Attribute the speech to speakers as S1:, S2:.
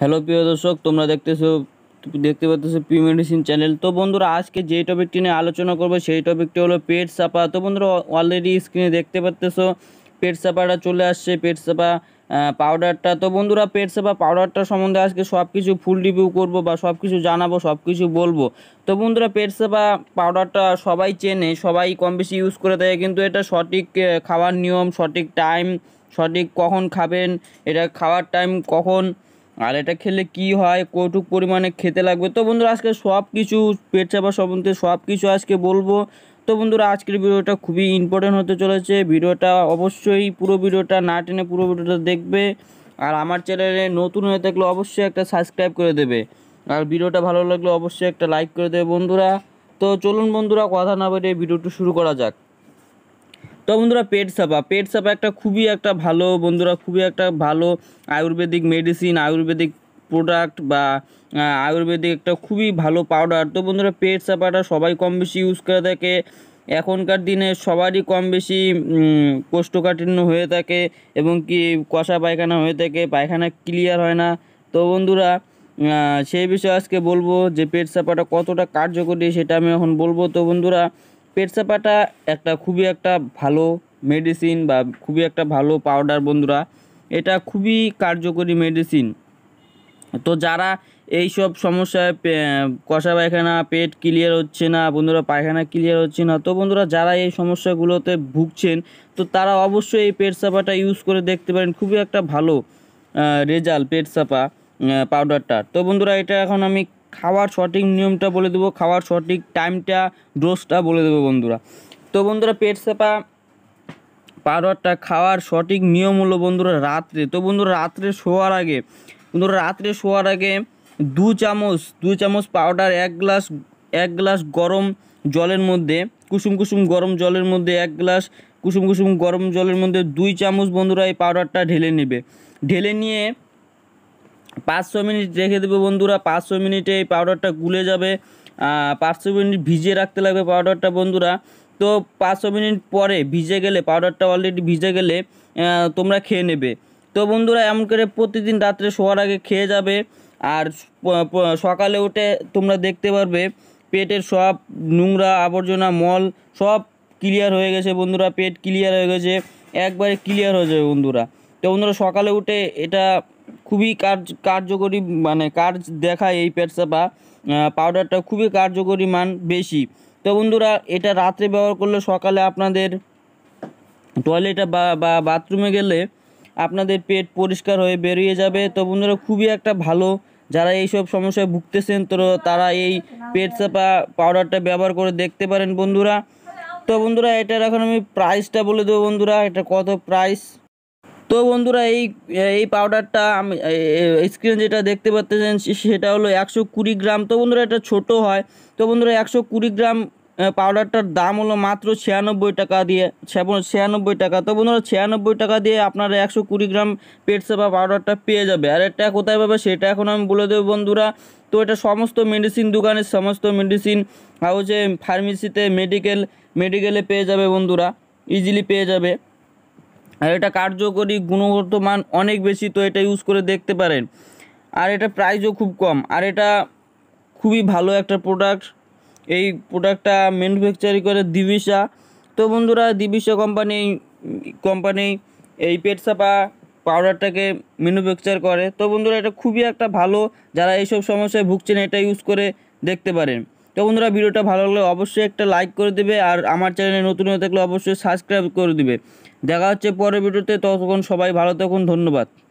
S1: hello প্রিয় দর্শক তোমরা দেখতেছো দেখতে পাচ্তেছো প্রি মেডিসিন চ্যানেল তো বন্ধুরা আজকে যে টপিকটি নিয়ে আলোচনা করবো সেই টপিকটি হলো পেট সাপা তো বন্ধুরা অলরেডি স্ক্রিনে দেখতে পাচ্তেছো পেট চাপাটা চলে আসছে পেট চাপা পাউডারটা তো বন্ধুরা পেট চাপা পাউডারটা সম্বন্ধে আজকে সব কিছু ফুল রিভিউ করবো বা সব কিছু জানাবো সব কিছু বলবো তো বন্ধুরা পেট চাপা পাউডারটা সবাই চেনে সবাই কম বেশি ইউজ করে থাকে কিন্তু এটা সঠিক খাওয়ার নিয়ম সঠিক টাইম সঠিক কখন খাবেন এটা খাওয়ার টাইম কখন আর এটা খেলে কি হয় কটুক পরিমাণে খেতে লাগবে তো বন্ধুরা আজকে সব কিছু পেট চাপা সম্বন্ধে সব কিছু আজকে বলবো তো বন্ধুরা আজকের ভিডিওটা খুবই ইম্পর্টেন্ট হতে চলেছে ভিডিওটা অবশ্যই পুরো ভিডিওটা না টেনে পুরো ভিডিওটা দেখবে আর আমার চ্যানেলে নতুন হয়ে থাকলে অবশ্যই একটা সাবস্ক্রাইব করে দেবে আর ভিডিওটা ভালো লাগলে অবশ্যই একটা লাইক করে দেবে বন্ধুরা তো চলুন বন্ধুরা কথা না বেরিয়ে ভিডিওটা শুরু করা যাক তো বন্ধুরা পেট সাপা পেট সাপা একটা খুবই একটা ভালো বন্ধুরা খুবই একটা ভালো আয়ুর্বেদিক মেডিসিন আয়ুর্বেদিক প্রোডাক্ট বা আয়ুর্বেদিক একটা খুবই ভালো পাউডার তো বন্ধুরা পেট সাপাটা সবাই কম বেশি ইউজ করে থাকে এখনকার দিনে সবারই কম বেশি কোষ্ঠকাঠিন্য হয়ে থাকে এবং কি কষা পায়খানা হয়ে থাকে পায়খানা ক্লিয়ার হয় না তো বন্ধুরা সেই বিষয়ে আজকে বলবো যে পেট সাপাটা কতটা কার্যকরী সেটা আমি এখন বলবো তো বন্ধুরা পেটসাপাটা একটা খুবই একটা ভালো মেডিসিন বা খুবই একটা ভালো পাউডার বন্ধুরা এটা খুবই কার্যকরী মেডিসিন তো যারা এই সব সমস্যায় কষা পায়খানা পেট ক্লিয়ার হচ্ছে না বন্ধুরা পায়খানা ক্লিয়ার হচ্ছে না তো বন্ধুরা যারা এই সমস্যাগুলোতে ভুগছেন তো তারা অবশ্যই এই পেট সাপাটা ইউজ করে দেখতে পারেন খুবই একটা ভালো রেজাল্ট পেট সাপা পাউডারটা তো বন্ধুরা এটা এখন আমি খাওয়ার সঠিক নিয়মটা বলে দেবো খাওয়ার সঠিক টাইমটা ডোজটা বলে দেবো বন্ধুরা তো বন্ধুরা পেট চাপা পাউডারটা খাওয়ার সঠিক নিয়ম হলো বন্ধুরা রাত্রে তো বন্ধুরা রাত্রে শোয়ার আগে বন্ধুরা রাত্রে শোয়ার আগে দু চামচ দু চামচ পাউডার এক গ্লাস এক গ্লাস গরম জলের মধ্যে কুসুম কুসুম গরম জলের মধ্যে এক গ্লাস কুসুম কুসুম গরম জলের মধ্যে দুই চামচ বন্ধুরা এই পাউডারটা ঢেলে নেবে ঢেলে নিয়ে পাঁচশো মিনিট রেখে দেবে বন্ধুরা পাঁচশো মিনিটে এই পাউডারটা গুলে যাবে পাঁচ ছ মিনিট ভিজিয়ে রাখতে লাগবে পাউডারটা বন্ধুরা তো পাঁচ ছ মিনিট পরে ভিজে গেলে পাউডারটা অলরেডি ভিজে গেলে তোমরা খেয়ে নেবে তো বন্ধুরা এমন করে প্রতিদিন রাত্রে শোয়ার আগে খেয়ে যাবে আর সকালে উঠে তোমরা দেখতে পারবে পেটের সব নোংরা আবর্জনা মল সব ক্লিয়ার হয়ে গেছে বন্ধুরা পেট ক্লিয়ার হয়ে গেছে একবারে ক্লিয়ার হয়ে যাবে বন্ধুরা তো বন্ধুরা সকালে উঠে এটা খুবই কার্য কার্যকরী মানে কাজ দেখায় এই পেট চাপা পাউডারটা খুবই কার্যকরী মান বেশি তো বন্ধুরা এটা রাত্রে ব্যবহার করলে সকালে আপনাদের টয়লেটে বা বা বাথরুমে গেলে আপনাদের পেট পরিষ্কার হয়ে বেরিয়ে যাবে তো বন্ধুরা খুবই একটা ভালো যারা এই সব সমস্যায় ভুগতেছেন তো তারা এই পেট চাপা পাউডারটা ব্যবহার করে দেখতে পারেন বন্ধুরা তো বন্ধুরা এটার এখন আমি প্রাইসটা বলে দেবো বন্ধুরা এটা কত প্রাইস তো বন্ধুরা এই এই পাউডারটা আমি স্ক্রিনে যেটা দেখতে পাচ্ছেন সেটা হলো একশো কুড়ি গ্রাম তো বন্ধুরা এটা ছোট হয় তো বন্ধুরা একশো কুড়ি গ্রাম পাউডারটার দাম হলো মাত্র ছিয়ানব্বই টাকা দিয়ে ছিয়ানব্বই টাকা তো বন্ধুরা ছিয়ানব্বই টাকা দিয়ে আপনারা একশো কুড়ি গ্রাম পেট পাউডারটা পেয়ে যাবে আর এটা কোথায় পাবে সেটা এখন আমি বলে দেবো বন্ধুরা তো এটা সমস্ত মেডিসিন দোকানে সমস্ত মেডিসিন হাউসে ফার্মেসিতে মেডিকেল মেডিকেলে পেয়ে যাবে বন্ধুরা ইজিলি পেয়ে যাবে আর এটা কার্যকরী গুণগত মান অনেক বেশি তো এটা ইউজ করে দেখতে পারেন আর এটা প্রাইসও খুব কম আর এটা খুবই ভালো একটা প্রোডাক্ট এই প্রোডাক্টটা ম্যানুফ্যাকচারি করে দিবিশা তো বন্ধুরা দিবিশা কোম্পানি কোম্পানি এই পেট সাপা পাউডারটাকে ম্যানুফ্যাকচার করে তো বন্ধুরা এটা খুবই একটা ভালো যারা এইসব সমস্যায় ভুগছেন এটা ইউজ করে দেখতে পারেন তো বন্ধুরা ভিডিওটা ভালো লাগলে অবশ্যই একটা লাইক করে দেবে আর আমার চ্যানেলে নতুন হয়ে থাকলে অবশ্যই সাবস্ক্রাইব করে দেবে দেখা হচ্ছে পরের ভিডিওতে ততক্ষণ সবাই ভালো থাকুন ধন্যবাদ